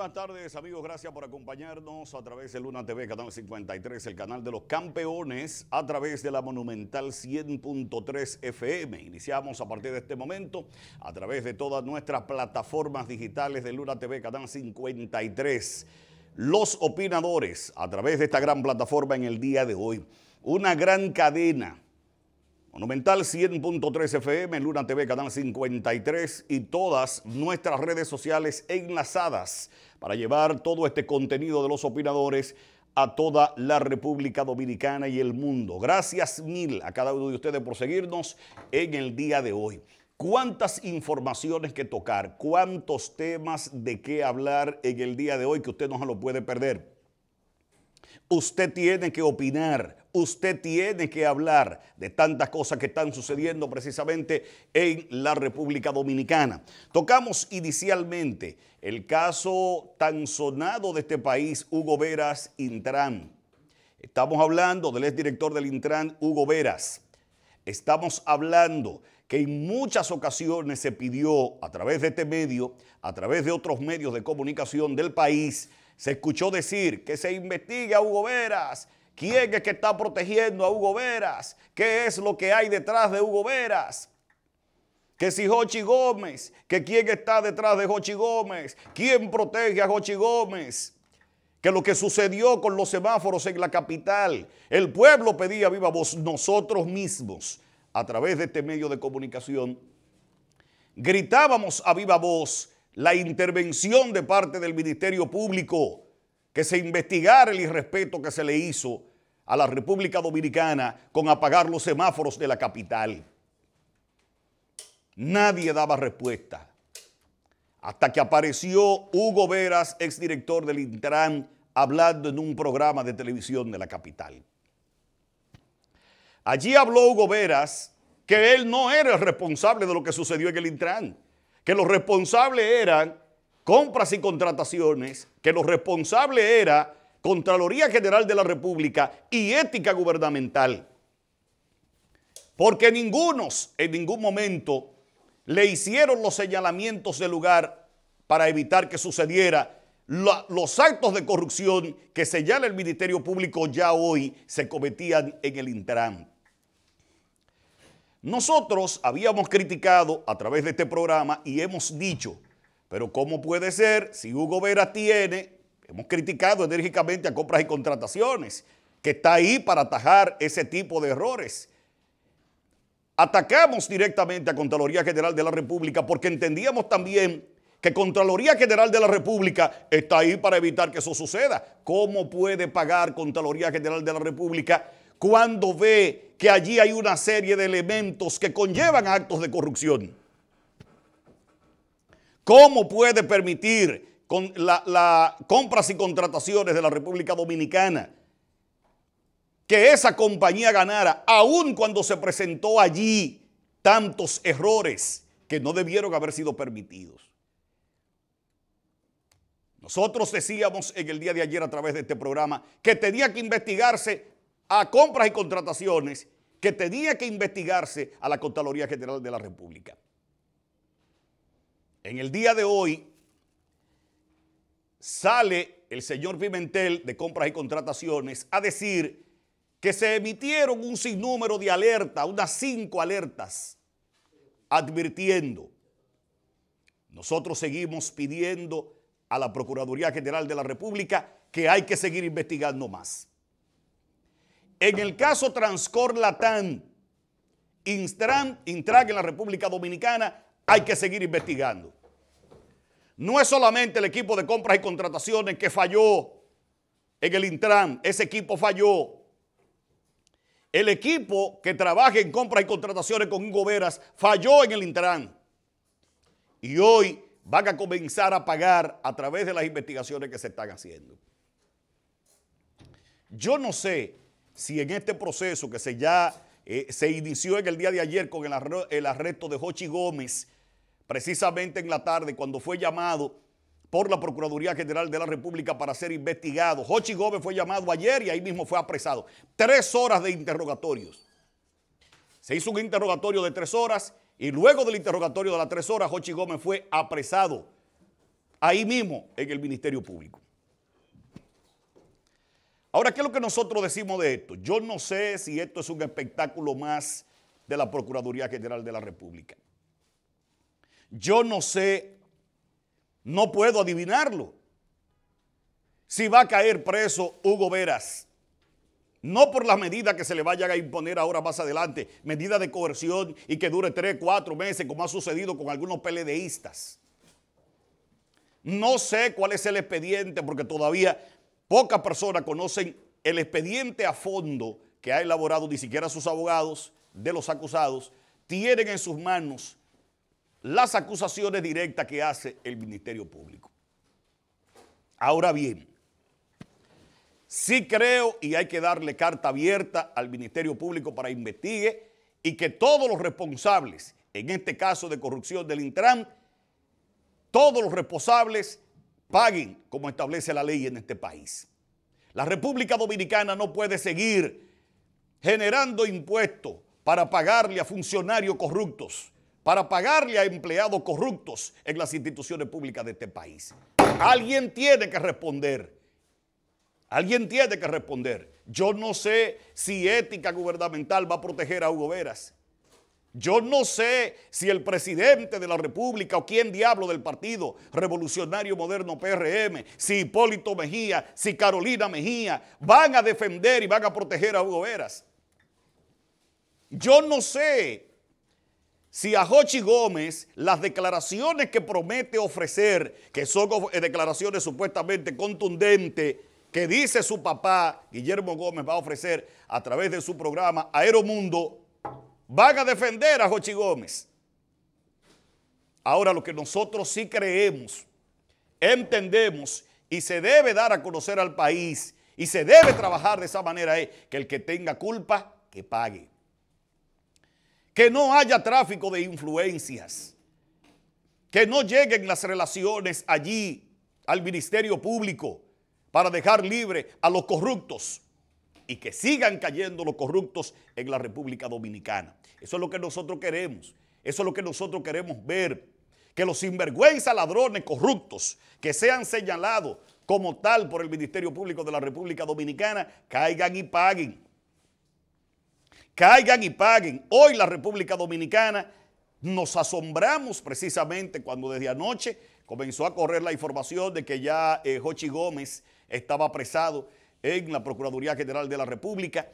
buenas tardes, amigos. Gracias por acompañarnos a través de Luna TV, canal 53, el canal de los campeones, a través de la Monumental 100.3 FM. Iniciamos a partir de este momento a través de todas nuestras plataformas digitales de Luna TV, canal 53. Los opinadores a través de esta gran plataforma en el día de hoy. Una gran cadena Monumental 100.3 FM, Luna TV, Canal 53 y todas nuestras redes sociales enlazadas para llevar todo este contenido de los opinadores a toda la República Dominicana y el mundo. Gracias mil a cada uno de ustedes por seguirnos en el día de hoy. Cuántas informaciones que tocar, cuántos temas de qué hablar en el día de hoy que usted no se lo puede perder. Usted tiene que opinar usted tiene que hablar de tantas cosas que están sucediendo precisamente en la República Dominicana. Tocamos inicialmente el caso tan sonado de este país, Hugo Veras Intran. Estamos hablando del exdirector del Intran, Hugo Veras. Estamos hablando que en muchas ocasiones se pidió a través de este medio, a través de otros medios de comunicación del país, se escuchó decir que se investigue a Hugo Veras, ¿Quién es que está protegiendo a Hugo Veras? ¿Qué es lo que hay detrás de Hugo Veras? Que si Jochi Gómez, que quién está detrás de Jochi Gómez, quién protege a Jochi Gómez, que lo que sucedió con los semáforos en la capital, el pueblo pedía viva voz, nosotros mismos, a través de este medio de comunicación, gritábamos a viva voz la intervención de parte del Ministerio Público, que se investigara el irrespeto que se le hizo a la República Dominicana con apagar los semáforos de la capital. Nadie daba respuesta. Hasta que apareció Hugo Veras, exdirector del Intran, hablando en un programa de televisión de la capital. Allí habló Hugo Veras que él no era el responsable de lo que sucedió en el Intran, que los responsables eran compras y contrataciones, que lo responsable era Contraloría General de la República y Ética Gubernamental. Porque ningunos en ningún momento le hicieron los señalamientos de lugar para evitar que sucediera los actos de corrupción que señala el Ministerio Público ya hoy se cometían en el Intran. Nosotros habíamos criticado a través de este programa y hemos dicho pero ¿cómo puede ser si Hugo Vera tiene, hemos criticado enérgicamente a compras y contrataciones, que está ahí para atajar ese tipo de errores? Atacamos directamente a Contraloría General de la República porque entendíamos también que Contraloría General de la República está ahí para evitar que eso suceda. ¿Cómo puede pagar Contraloría General de la República cuando ve que allí hay una serie de elementos que conllevan actos de corrupción? ¿Cómo puede permitir con las compras y contrataciones de la República Dominicana que esa compañía ganara, aun cuando se presentó allí tantos errores que no debieron haber sido permitidos? Nosotros decíamos en el día de ayer a través de este programa que tenía que investigarse a compras y contrataciones, que tenía que investigarse a la Contraloría General de la República. En el día de hoy sale el señor Pimentel de compras y contrataciones a decir que se emitieron un sinnúmero de alertas, unas cinco alertas, advirtiendo. Nosotros seguimos pidiendo a la Procuraduría General de la República que hay que seguir investigando más. En el caso Transcor Latán, Intran en la República Dominicana hay que seguir investigando. No es solamente el equipo de compras y contrataciones que falló en el Intran, ese equipo falló. El equipo que trabaja en compras y contrataciones con Hugo Veras falló en el Intran. Y hoy van a comenzar a pagar a través de las investigaciones que se están haciendo. Yo no sé si en este proceso que se ya eh, se inició en el día de ayer con el, arresto de Jochi Gómez, precisamente en la tarde cuando fue llamado por la Procuraduría General de la República para ser investigado. Jochi Gómez fue llamado ayer y ahí mismo fue apresado. Tres horas de interrogatorios. Se hizo un interrogatorio de tres horas y luego del interrogatorio de las tres horas, Jochi Gómez fue apresado ahí mismo en el Ministerio Público. Ahora, ¿qué es lo que nosotros decimos de esto? Yo no sé si esto es un espectáculo más de la Procuraduría General de la República yo no sé, no puedo adivinarlo. Si va a caer preso Hugo Veras, no por las medidas que se le vayan a imponer ahora más adelante, medidas de coerción y que dure tres, cuatro meses, como ha sucedido con algunos peledeístas. No sé cuál es el expediente, porque todavía pocas personas conocen el expediente a fondo que ha elaborado ni siquiera sus abogados de los acusados. Tienen en sus manos las acusaciones directas que hace el Ministerio Público. Ahora bien, sí creo y hay que darle carta abierta al Ministerio Público para investigue y que todos los responsables, en este caso de corrupción del Intran, todos los responsables paguen como establece la ley en este país. La República Dominicana no puede seguir generando impuestos para pagarle a funcionarios corruptos para pagarle a empleados corruptos en las instituciones públicas de este país. Alguien tiene que responder. Alguien tiene que responder. Yo no sé si ética gubernamental va a proteger a Hugo Veras. Yo no sé si el presidente de la República o quién diablo del partido revolucionario moderno PRM, si Hipólito Mejía, si Carolina Mejía, van a defender y van a proteger a Hugo Veras. Yo no sé si a Jochi Gómez las declaraciones que promete ofrecer, que son eh, declaraciones supuestamente contundentes, que dice su papá, Guillermo Gómez, va a ofrecer a través de su programa Aeromundo, van a defender a Jochi Gómez. Ahora, lo que nosotros sí creemos, entendemos y se debe dar a conocer al país y se debe trabajar de esa manera es que el que tenga culpa, que pague que no haya tráfico de influencias, que no lleguen las relaciones allí al Ministerio Público para dejar libre a los corruptos y que sigan cayendo los corruptos en la República Dominicana. Eso es lo que nosotros queremos, eso es lo que nosotros queremos ver, que los sinvergüenza ladrones corruptos que sean señalados como tal por el Ministerio Público de la República Dominicana caigan y paguen. Caigan y paguen. Hoy la República Dominicana nos asombramos precisamente cuando desde anoche comenzó a correr la información de que ya eh, Jochi Gómez estaba apresado en la Procuraduría General de la República.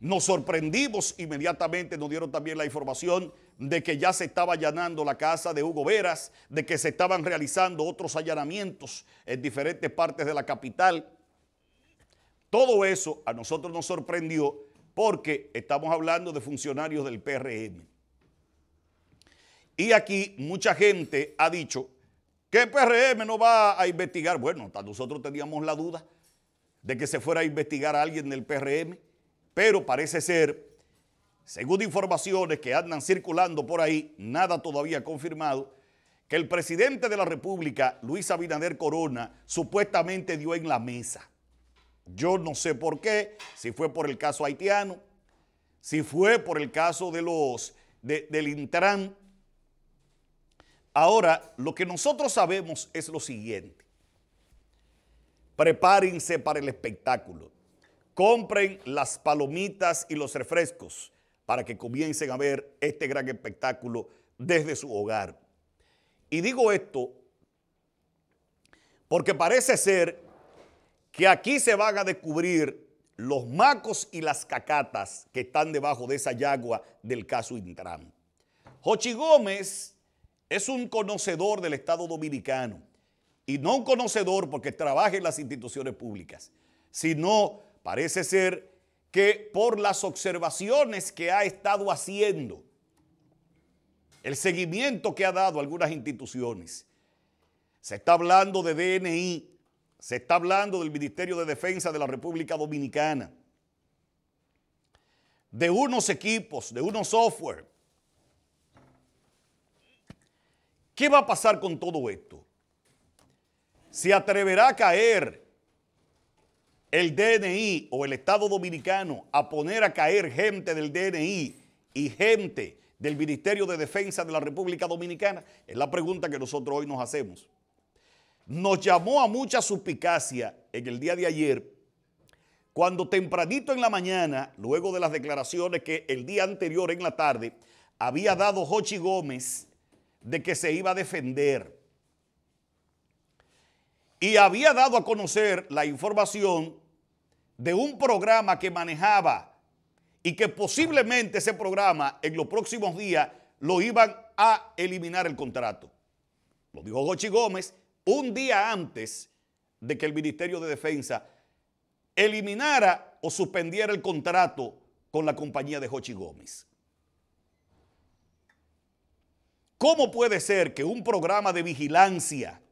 Nos sorprendimos inmediatamente, nos dieron también la información de que ya se estaba allanando la casa de Hugo Veras, de que se estaban realizando otros allanamientos en diferentes partes de la capital. Todo eso a nosotros nos sorprendió porque estamos hablando de funcionarios del PRM. Y aquí mucha gente ha dicho que el PRM no va a investigar. Bueno, hasta nosotros teníamos la duda de que se fuera a investigar a alguien del PRM, pero parece ser, según informaciones que andan circulando por ahí, nada todavía confirmado, que el presidente de la República, Luis Abinader Corona, supuestamente dio en la mesa yo no sé por qué, si fue por el caso haitiano, si fue por el caso de los, del Intran. Ahora, lo que nosotros sabemos es lo siguiente. Prepárense para el espectáculo. Compren las palomitas y los refrescos para que comiencen a ver este gran espectáculo desde su hogar. Y digo esto porque parece ser que aquí se van a descubrir los macos y las cacatas que están debajo de esa yagua del caso Intram. Jochi Gómez es un conocedor del Estado Dominicano y no un conocedor porque trabaja en las instituciones públicas, sino parece ser que por las observaciones que ha estado haciendo, el seguimiento que ha dado algunas instituciones, se está hablando de DNI, se está hablando del Ministerio de Defensa de la República Dominicana, de unos equipos, de unos software. ¿Qué va a pasar con todo esto? ¿Se atreverá a caer el DNI o el Estado Dominicano a poner a caer gente del DNI y gente del Ministerio de Defensa de la República Dominicana? Es la pregunta que nosotros hoy nos hacemos nos llamó a mucha suspicacia en el día de ayer, cuando tempranito en la mañana, luego de las declaraciones que el día anterior en la tarde había dado Jochi Gómez de que se iba a defender, y había dado a conocer la información de un programa que manejaba y que posiblemente ese programa en los próximos días lo iban a eliminar el contrato. Lo dijo Jochi Gómez, un día antes de que el Ministerio de Defensa eliminara o suspendiera el contrato con la compañía de Jochi Gómez. ¿Cómo puede ser que un programa de vigilancia,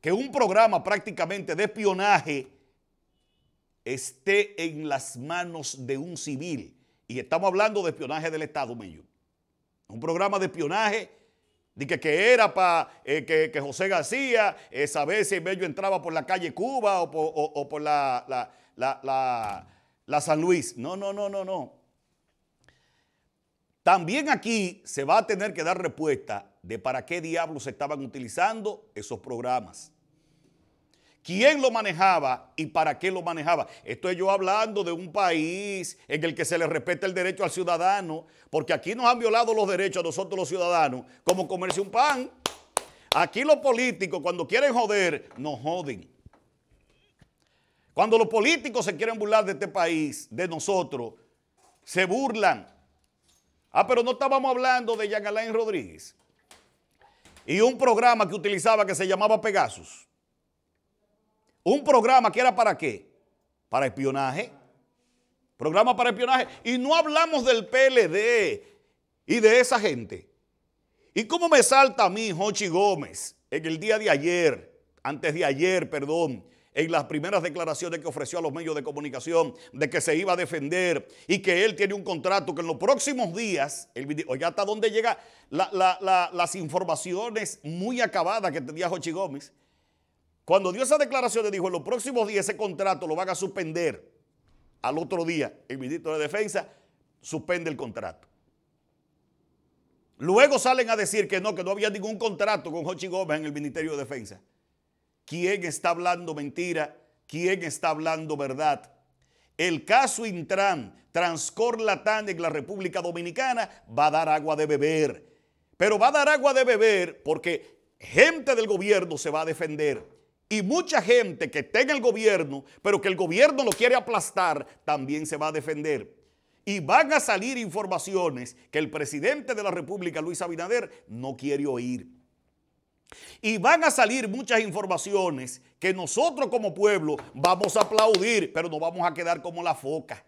que un programa prácticamente de espionaje, esté en las manos de un civil? Y estamos hablando de espionaje del Estado, Mayor. Un programa de espionaje Dije que era para eh, que, José García esa eh, vez si Bello entraba por la calle Cuba o por, la, la, San Luis. No, no, no, no, no. También aquí se va a tener que dar respuesta de para qué diablos se estaban utilizando esos programas quién lo manejaba y para qué lo manejaba. Estoy yo hablando de un país en el que se le respeta el derecho al ciudadano, porque aquí nos han violado los derechos a nosotros los ciudadanos, como comerse un pan. Aquí los políticos cuando quieren joder, nos joden. Cuando los políticos se quieren burlar de este país, de nosotros, se burlan. Ah, pero no estábamos hablando de Jean Alain Rodríguez y un programa que utilizaba que se llamaba Pegasus. Un programa que era para qué? Para espionaje. Programa para espionaje. Y no hablamos del PLD y de esa gente. ¿Y cómo me salta a mí, Jochi Gómez, en el día de ayer, antes de ayer, perdón, en las primeras declaraciones que ofreció a los medios de comunicación de que se iba a defender y que él tiene un contrato que en los próximos días, el, ya hasta dónde llega las informaciones muy acabadas que tenía Jochi Gómez, cuando dio esa declaración le dijo en los próximos días ese contrato lo van a suspender. Al otro día, el ministro de Defensa suspende el contrato. Luego salen a decir que no, que no había ningún contrato con Hochi Gómez en el Ministerio de Defensa. ¿Quién está hablando mentira? ¿Quién está hablando verdad? El caso Intran, Transcorlatán en la República Dominicana, va a dar agua de beber. Pero va a dar agua de beber porque gente del gobierno se va a defender y mucha gente que está en el gobierno, pero que el gobierno lo quiere aplastar, también se va a defender. Y van a salir informaciones que el presidente de la República, Luis Abinader, no quiere oír. Y van a salir muchas informaciones que nosotros como pueblo vamos a aplaudir, pero nos vamos a quedar como la foca.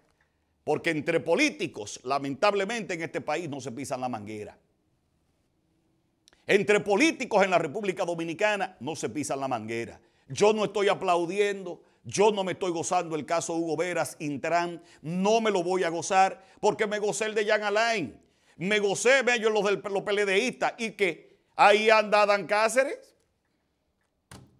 Porque entre políticos, lamentablemente en este país no se pisan la manguera. Entre políticos en la República Dominicana no se pisan la manguera. Yo no estoy aplaudiendo. Yo no me estoy gozando el caso Hugo Veras, Intran. No me lo voy a gozar porque me gocé el de Jan Alain. Me gocé, medio los, del, los peledeístas. Y que ahí anda Dan Cáceres,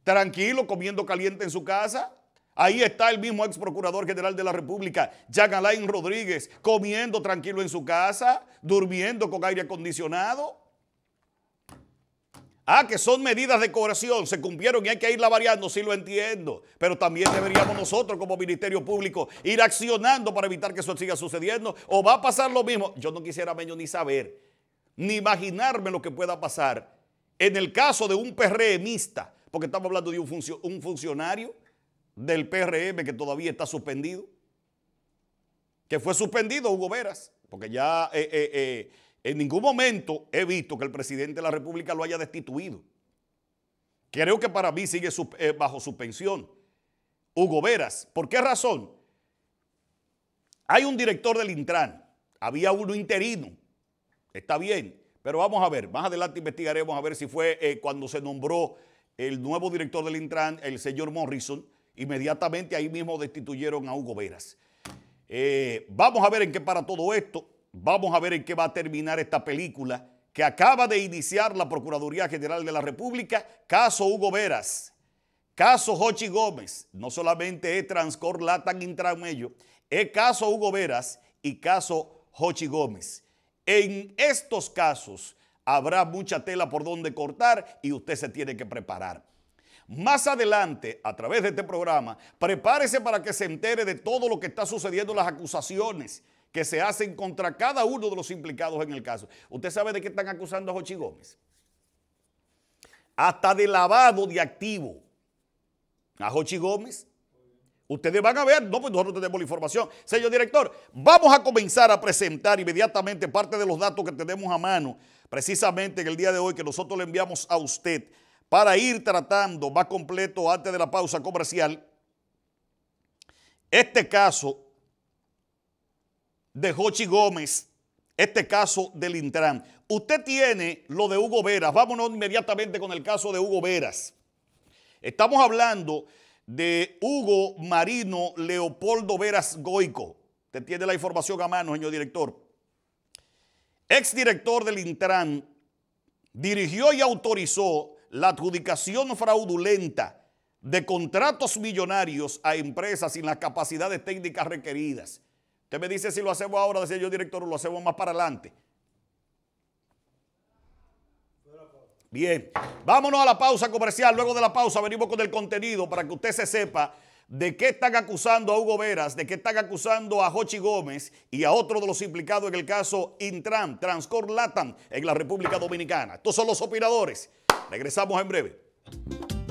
tranquilo, comiendo caliente en su casa. Ahí está el mismo ex procurador general de la República, Jan Alain Rodríguez, comiendo tranquilo en su casa, durmiendo con aire acondicionado. Ah, que son medidas de coerción, se cumplieron y hay que irla variando, sí lo entiendo. Pero también deberíamos nosotros como Ministerio Público ir accionando para evitar que eso siga sucediendo. O va a pasar lo mismo. Yo no quisiera menos ni saber, ni imaginarme lo que pueda pasar en el caso de un PRMista, porque estamos hablando de un, funcionario del PRM que todavía está suspendido, que fue suspendido Hugo Veras, porque ya eh, eh, eh, en ningún momento he visto que el presidente de la República lo haya destituido. Creo que para mí sigue eh, bajo suspensión. Hugo Veras, ¿por qué razón? Hay un director del Intran, había uno interino, está bien, pero vamos a ver, más adelante investigaremos a ver si fue eh, cuando se nombró el nuevo director del Intran, el señor Morrison, inmediatamente ahí mismo destituyeron a Hugo Veras. Eh, vamos a ver en qué para todo esto. Vamos a ver en qué va a terminar esta película que acaba de iniciar la Procuraduría General de la República, caso Hugo Veras, caso Jochi Gómez, no solamente es Transcor Latan Intramello, es caso Hugo Veras y caso Jochi Gómez. En estos casos habrá mucha tela por donde cortar y usted se tiene que preparar. Más adelante, a través de este programa, prepárese para que se entere de todo lo que está sucediendo, las acusaciones, que se hacen contra cada uno de los implicados en el caso. ¿Usted sabe de qué están acusando a Jochi Gómez? Hasta de lavado de activo. A Jochi Gómez. Ustedes van a ver, no, pues nosotros tenemos la información. Señor director, vamos a comenzar a presentar inmediatamente parte de los datos que tenemos a mano, precisamente en el día de hoy que nosotros le enviamos a usted para ir tratando más completo antes de la pausa comercial este caso de Jochi Gómez, este caso del Intran. Usted tiene lo de Hugo Veras. Vámonos inmediatamente con el caso de Hugo Veras. Estamos hablando de Hugo Marino Leopoldo Veras Goico. Usted tiene la información a mano, señor director. Exdirector del Intran dirigió y autorizó la adjudicación fraudulenta de contratos millonarios a empresas sin las capacidades técnicas requeridas Usted me dice si lo hacemos ahora, decía yo, director, o lo hacemos más para adelante. Bien, vámonos a la pausa comercial. Luego de la pausa venimos con el contenido para que usted se sepa de qué están acusando a Hugo Veras, de qué están acusando a Jochi Gómez y a otro de los implicados en el caso Intran, Transcor Latam en la República Dominicana. Estos son los operadores. Regresamos en breve.